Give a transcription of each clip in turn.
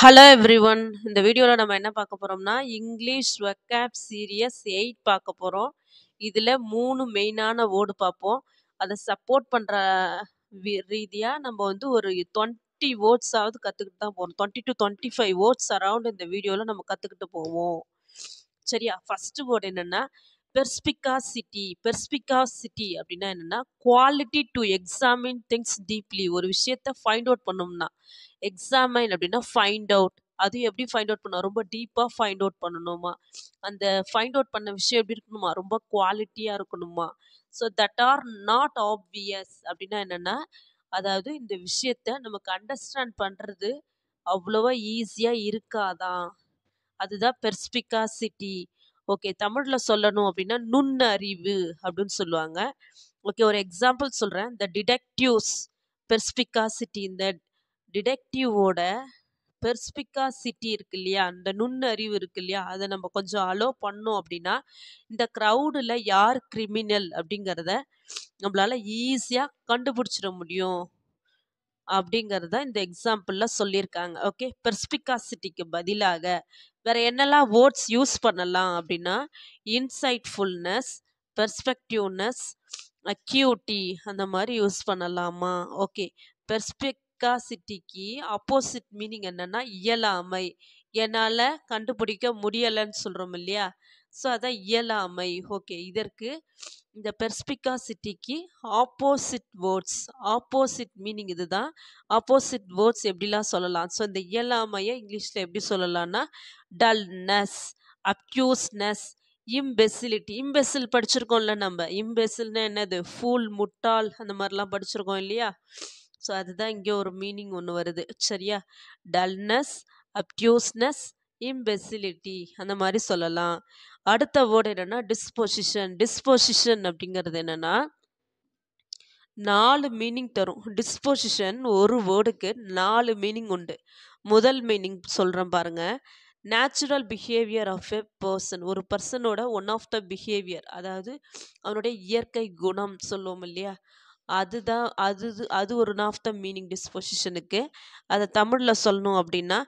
hello every one இந்த வீடியோவில் நம்ம என்ன பார்க்க போகிறோம்னா இங்கிலீஷ் வெக்காப் சீரியஸ் எயிட் பார்க்க போகிறோம் இதில் மூணு மெயினான வேர்டு பார்ப்போம் அதை சப்போர்ட் பண்ணுற ரீதியாக நம்ம வந்து ஒரு டுவெண்ட்டி வேர்ட்ஸாவது கற்றுக்கிட்டு தான் போகிறோம் twenty to twenty five words around இந்த வீடியோவில் நம்ம கற்றுக்கிட்டு போவோம் சரியா ஃபஸ்ட்டு வேர்டு என்னென்னா பெர்ஸ்பிகாசிட்டி பெர்ஸ்பிகாசிட்டி அப்படின்னா என்னென்னா quality to examine things deeply ஒரு விஷயத்த ஃபைண்ட் அவுட் பண்ணோம்னா எக்ஸாமின் அப்படின்னா ஃபைண்ட் அவுட் அது எப்படி ஃபைண்ட் அவுட் பண்ணோம் ரொம்ப டீப்பாக ஃபைண்ட் அவுட் பண்ணணுமா அந்த ஃபைண்ட் அவுட் பண்ண விஷயம் எப்படி இருக்கணுமா ரொம்ப குவாலிட்டியாக இருக்கணுமா so that are not obvious அப்படின்னா என்னென்னா அதாவது இந்த விஷயத்த நமக்கு அண்டர்ஸ்டாண்ட் பண்ணுறது அவ்வளோவா ஈஸியாக இருக்காதான் அதுதான் பெர்ஸ்பிகாசிட்டி ஓகே தமிழில் சொல்லணும் அப்படின்னா நுண்ணறிவு அப்படின்னு சொல்லுவாங்க ஓகே ஒரு எக்ஸாம்பிள் சொல்கிறேன் இந்த டிடெக்டிவ்ஸ் பெர்ஸ்பிகாசிட்டி இந்த டிடெக்டிவோட பெர்ஸ்பிகாசிட்டி இருக்கு இல்லையா அந்த நுண்ணறிவு இருக்கு இல்லையா அதை நம்ம கொஞ்சம் அலோ பண்ணோம் அப்படின்னா இந்த க்ரௌடில் யார் கிரிமினல் அப்படிங்கிறத நம்மளால ஈஸியாக கண்டுபிடிச்சிட முடியும் அப்படிங்கிறத இந்த எக்ஸாம்பிளில் சொல்லியிருக்காங்க ஓகே பெர்ஸ்பிகாசிட்டிக்கு பதிலாக வேறு என்னெல்லாம் வேர்ட்ஸ் யூஸ் பண்ணலாம் அப்படின்னா இன்சைட்ஃபுல்னஸ் பெர்ஸ்பெக்டிவ்னஸ் அக்யூட்டி அந்த மாதிரி யூஸ் பண்ணலாமா ஓகே பெர்ஸ்பெக்காசிட்டிக்கு ஆப்போசிட் மீனிங் என்னென்னா இயலாமை என்னால் கண்டுபிடிக்க முடியலைன்னு சொல்கிறோம் இல்லையா ஸோ அதான் இயலாமை ஓகே இதற்கு இந்த பெர்ஸ்பிகாசிட்டிக்கு ஆப்போசிட் வேர்ட்ஸ் ஆப்போசிட் மீனிங் இது தான் ஆப்போசிட் வேர்ட்ஸ் எப்படிலாம் சொல்லலாம் ஸோ இந்த இயலாமையை இங்கிலீஷில் எப்படி சொல்லலாம்னா டல்னஸ் அக்யூஸ்னஸ் இம்பெசிலிட்டி இம்பெசில் படிச்சிருக்கோம்ல நம்ம இம்பெசில்னா என்னது ஃபூல் முட்டால் அந்த மாதிரிலாம் படிச்சிருக்கோம் இல்லையா ஸோ அதுதான் இங்கே ஒரு மீனிங் ஒன்று வருது சரியா டல்னஸ் அப்டியூஸ்னஸ் இம்பெசிலிட்டி அந்த மாதிரி சொல்லலாம் அடுத்த வேர்டு என்னென்னா டிஸ்போசிஷன் டிஸ்போசிஷன் அப்படிங்கிறது என்னென்னா நாலு மீனிங் தரும் டிஸ்போசிஷன் ஒரு வேர்டுக்கு நாலு மீனிங் உண்டு முதல் மீனிங் சொல்கிறேன் பாருங்கள் natural behaviour of a person ஒரு பர்சனோட ஒன் ஆஃப் த பிஹேவியர் அதாவது அவனுடைய இயற்கை குணம் சொல்லுவோம் இல்லையா அதுதான் அது அது ஒரு ஒன் ஆஃப் த மீனிங் டிஸ்பொசிஷனுக்கு அதை தமிழில் சொல்லணும் அப்படின்னா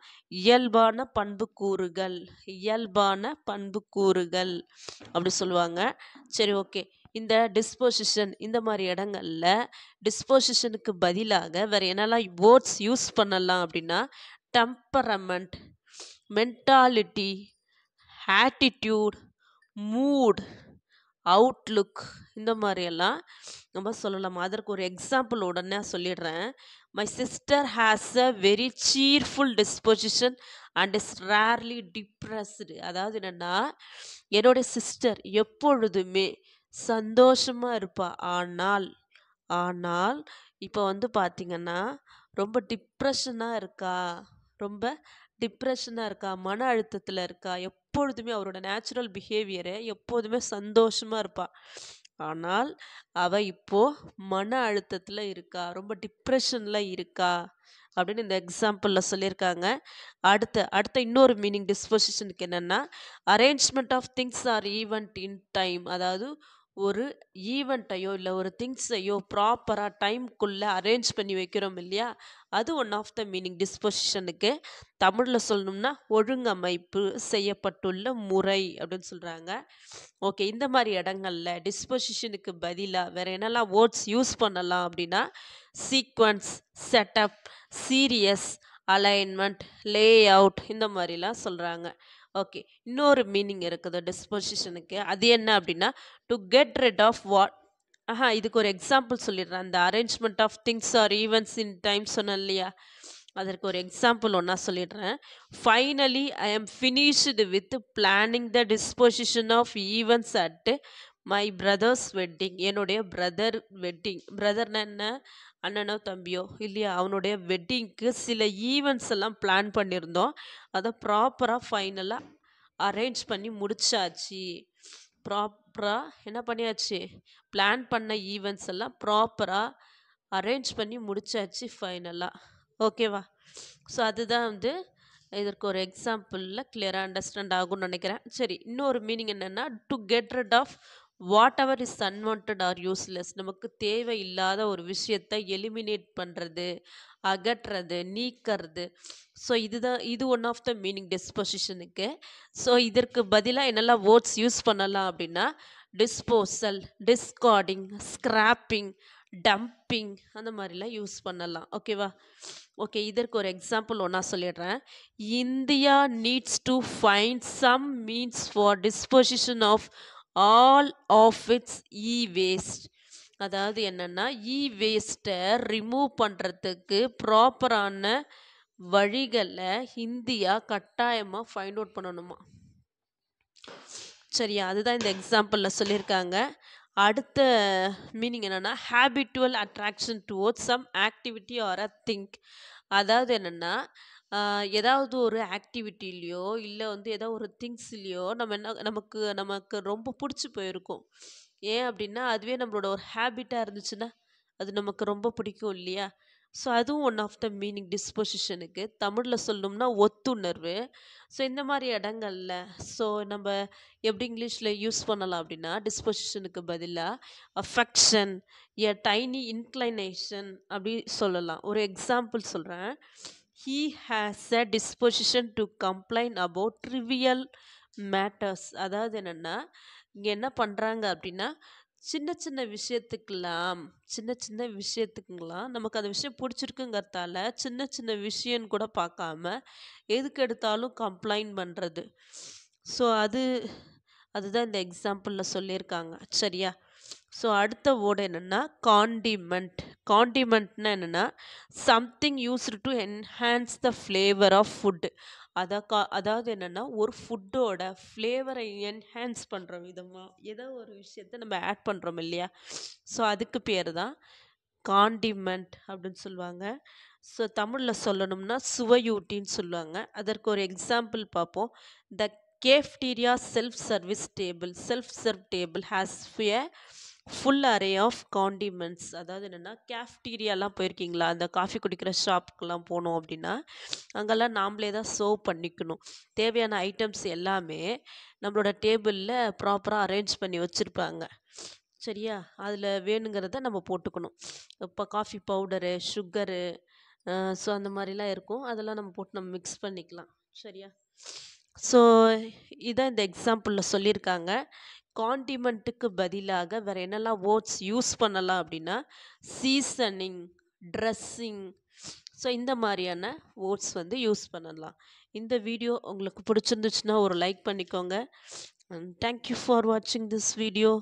இயல்பான பண்புக்கூறுகள் இயல்பான பண்புக்கூறுகள் அப்படி சொல்லுவாங்க சரி ஓகே இந்த டிஸ்போசிஷன் இந்த மாதிரி இடங்களில் டிஸ்பொசிஷனுக்கு பதிலாக வேறு என்னெல்லாம் வேர்ட்ஸ் யூஸ் பண்ணலாம் அப்படின்னா temperament mentality attitude mood outlook இந்த மாதிரியெல்லாம் நம்ம சொல்லலாம் அதற்கு ஒரு எக்ஸாம்பிள் உடனே சொல்லிடுறேன் my sister has a very cheerful disposition and is rarely depressed அதாவது என்னென்னா என்னுடைய சிஸ்டர் எப்பொழுதுமே சந்தோஷமாக இருப்பா ஆனால் ஆனால் இப்போ வந்து பார்த்திங்கன்னா ரொம்ப டிப்ரெஷனாக இருக்கா ரொம்ப டிப்ரெஷனாக இருக்கா மன அழுத்தத்தில் இருக்கா எப்பொழுதுமே அவரோட நேச்சுரல் பிஹேவியரு எப்போதுமே சந்தோஷமாக இருப்பாள் ஆனால் அவள் இப்போது மன அழுத்தத்தில் இருக்கா ரொம்ப டிப்ரெஷனில் இருக்கா அப்படின்னு இந்த எக்ஸாம்பிளில் சொல்லியிருக்காங்க அடுத்த அடுத்த இன்னொரு மீனிங் டிஸ்பொசிஷனுக்கு என்னென்னா arrangement of things or event in time அதாவது ஒரு ஈவெண்ட்டையோ இல்லை ஒரு திங்ஸையோ ப்ராப்பராக டைம்குள்ளே அரேஞ்ச் பண்ணி வைக்கிறோம் இல்லையா அது ஒன் ஆஃப் த மீனிங் டிஸ்பொசிஷனுக்கு தமிழில் சொல்லணும்னா ஒழுங்கமைப்பு செய்யப்பட்டுள்ள முறை அப்படின்னு சொல்கிறாங்க ஓகே இந்த மாதிரி இடங்களில் டிஸ்பொசிஷனுக்கு பதிலாக வேறு என்னெல்லாம் வேர்ட்ஸ் யூஸ் பண்ணலாம் அப்படின்னா sequence setup series alignment layout இந்த மாதிரிலாம் சொல்கிறாங்க ஓகே இன்னொரு மீனிங் இருக்குது டிஸ்போசிஷனுக்கு அது என்ன அப்படின்னா to get rid of what ஆஹா இதுக்கு ஒரு எக்ஸாம்பிள் சொல்லிடுறேன் அந்த arrangement of things or events in time சொன்னேன் இல்லையா அதற்கு ஒரு எக்ஸாம்பிள் ஒன்றா சொல்லிடுறேன் finally I am finished with planning the disposition of events at my brother's wedding என்னுடைய பிரதர் வெட்டிங் பிரதர்னா என்ன அண்ணனோ தம்பியோ இல்லையா அவனுடைய வெட்டிங்க்கு சில ஈவெண்ட்ஸ் எல்லாம் பிளான் பண்ணியிருந்தோம் அதை ப்ராப்பராக ஃபைனலாக அரேஞ்ச் பண்ணி முடிச்சாச்சு ப்ராப்பராக என்ன பண்ணியாச்சு பிளான் பண்ண ஈவெண்ட்ஸ் எல்லாம் ப்ராப்பராக அரேஞ்ச் பண்ணி முடிச்சாச்சு ஃபைனலாக ஓகேவா ஸோ அதுதான் வந்து இதற்கு ஒரு எக்ஸாம்பிளில் கிளியராக அண்டர்ஸ்டாண்ட் ஆகும்னு நினைக்கிறேன் சரி இன்னொரு மீனிங் என்னென்னா to get rid of whatever is unwanted or useless நமக்கு தேவையில்லாத ஒரு விஷயத்தை எலிமினேட் பண்ணுறது அகற்றுறது நீக்கிறது ஸோ இதுதான் இது ஒன் ஆஃப் த மீனிங் டிஸ்போசிஷனுக்கு ஸோ இதற்கு பதிலாக என்னெல்லாம் வேர்ட்ஸ் யூஸ் பண்ணலாம் அப்படின்னா டிஸ்போசல் டிஸ்கார்டிங் ஸ்க்ராப்பிங் டம்பிங் அந்த மாதிரிலாம் யூஸ் பண்ணலாம் ஓகேவா ஓகே இதற்கு ஒரு எக்ஸாம்பிள் ஒன்றா சொல்லிடுறேன் India needs to find some means for disposition of all of its e waste அதாவது என்னென்னா இ வேஸ்ட்டை ரிமூவ் பண்ணுறதுக்கு ப்ராப்பரான வழிகளை இந்தியா கட்டாயமாக ஃபைண்ட் அவுட் பண்ணணுமா சரியா அதுதான் இந்த எக்ஸாம்பிளில் சொல்லியிருக்காங்க அடுத்த மீனிங் என்னென்னா habitual attraction towards some activity or a thing அதாவது என்னென்னா ஏதாவது ஒரு ஆக்டிவிட்டிலேயோ இல்லை வந்து ஏதாவது ஒரு திங்ஸ்லேயோ நம்ம என்ன நமக்கு நமக்கு ரொம்ப பிடிச்சி போயிருக்கும் ஏன் அப்படின்னா அதுவே நம்மளோட ஒரு ஹேபிட்டாக இருந்துச்சுன்னா அது நமக்கு ரொம்ப பிடிக்கும் இல்லையா ஸோ அதுவும் ஒன் ஆஃப் த மீனிங் டிஸ்போசிஷனுக்கு தமிழில் சொல்லணும்னா ஒத்துணர்வு ஸோ இந்த மாதிரி இடங்கள்ல ஸோ நம்ம எப்படி இங்கிலீஷில் யூஸ் பண்ணலாம் அப்படின்னா டிஸ்போசிஷனுக்கு பதிலாக அஃபெக்ஷன் எ டைனி இன்க்ளைனேஷன் அப்படி சொல்லலாம் ஒரு எக்ஸாம்பிள் சொல்கிறேன் he has a disposition to complain about trivial matters அதாவது என்னென்னா இங்கே என்ன பண்ணுறாங்க அப்படின்னா சின்ன சின்ன விஷயத்துக்கெல்லாம் சின்ன சின்ன விஷயத்துக்குங்களாம் நமக்கு அந்த விஷயம் பிடிச்சிருக்குங்கிறதால சின்ன சின்ன விஷயம்னு கூட பார்க்காம எதுக்கு எடுத்தாலும் கம்ப்ளைண்ட் பண்ணுறது ஸோ அது அதுதான் இந்த எக்ஸாம்பிளில் சொல்லியிருக்காங்க சரியா ஸோ அடுத்த வேர்டு என்னென்னா காண்டிமெண்ட் காண்டிமெண்ட்னா என்னென்னா something used to enhance the flavour of food அதை கா அதாவது என்னென்னா ஒரு ஃபுட்டோட ஃப்ளேவரை என்ஹான்ஸ் பண்ணுற விதமாக ஏதோ ஒரு விஷயத்த நம்ம ஆட் பண்ணுறோம் இல்லையா ஸோ அதுக்கு பேர் தான் காண்டிமெண்ட் அப்படின்னு சொல்லுவாங்க ஸோ தமிழில் சொல்லணும்னா சுவையூட்டின்னு சொல்லுவாங்க அதற்கு ஒரு எக்ஸாம்பிள் பார்ப்போம் the cafeteria self service table self serve table has fearful array of condiments அதாவது என்னென்னா கேஃப்டீரியாலாம் போயிருக்கீங்களா அந்த காஃபி குடிக்கிற ஷாப்புக்கெலாம் போனோம் அப்படின்னா அங்கெல்லாம் நாம்ளே தான் சர்வ் பண்ணிக்கணும் தேவையான ஐட்டம்ஸ் எல்லாமே நம்மளோட டேபிளில் ப்ராப்பராக அரேஞ்ச் பண்ணி வச்சுருப்பாங்க சரியா அதில் வேணுங்கிறத நம்ம போட்டுக்கணும் இப்போ காஃபி பவுடரு சுகரு ஸோ அந்த மாதிரிலாம் இருக்கும் அதெல்லாம் நம்ம போட்டு நம்ம மிக்ஸ் பண்ணிக்கலாம் சரியா ஸோ இதான் இந்த எக்ஸாம்பிளில் சொல்லியிருக்காங்க காண்டிமெண்ட்டுக்கு பதிலாக வேறு என்னெல்லாம் வேர்ட்ஸ் யூஸ் பண்ணலாம் அப்படின்னா சீசனிங் ட்ரெஸ்ஸிங் ஸோ இந்த மாதிரியான வேர்ட்ஸ் வந்து யூஸ் பண்ணலாம் இந்த வீடியோ உங்களுக்கு பிடிச்சிருந்துச்சுன்னா ஒரு லைக் பண்ணிக்கோங்க தேங்க்யூ ஃபார் வாட்சிங் திஸ் வீடியோ